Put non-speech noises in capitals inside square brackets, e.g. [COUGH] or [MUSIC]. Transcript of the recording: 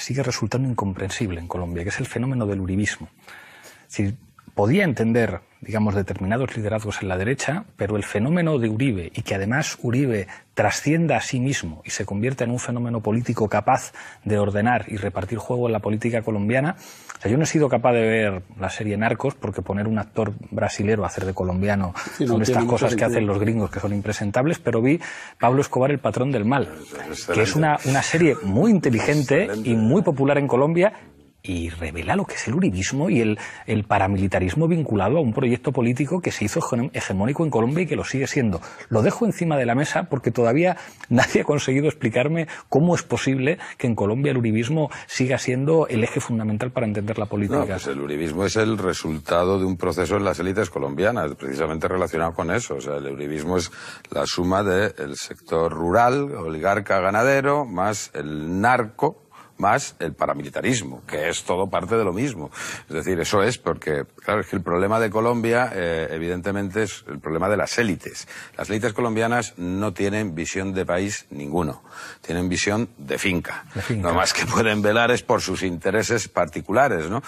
sigue resultando incomprensible en Colombia, que es el fenómeno del uribismo podía entender, digamos, determinados liderazgos en la derecha, pero el fenómeno de Uribe y que además Uribe trascienda a sí mismo y se convierta en un fenómeno político capaz de ordenar y repartir juego en la política colombiana. O sea, yo no he sido capaz de ver la serie Narcos porque poner un actor brasilero a hacer de colombiano son estas cosas que hacen los gringos que son impresentables, pero vi Pablo Escobar el patrón del mal, que es una, serie muy inteligente y muy popular en Colombia y revela lo que es el uribismo y el, paramilitarismo vinculado a un proyecto político que se hizo hegemónico en Colombia y que lo sigue siendo. Lo dejo encima de la mesa porque todavía [LAUGHS] nadie ha conseguido explicarme cómo es posible que en Colombia el uribismo siga siendo el eje fundamental para entender la política. Pues el uribismo es el resultado de un proceso en las élites colombianas, precisamente relacionado con eso. O sea, el uribismo es la suma del sector rural, oligarca ganadero, más el narco más el paramilitarismo, que es todo parte de lo mismo. Es decir, eso es porque, claro, es que el problema de Colombia, eh, evidentemente, es el problema de las élites. Las élites colombianas no tienen visión de país ninguno, tienen visión de finca. Lo más que pueden velar es por sus intereses particulares, ¿no?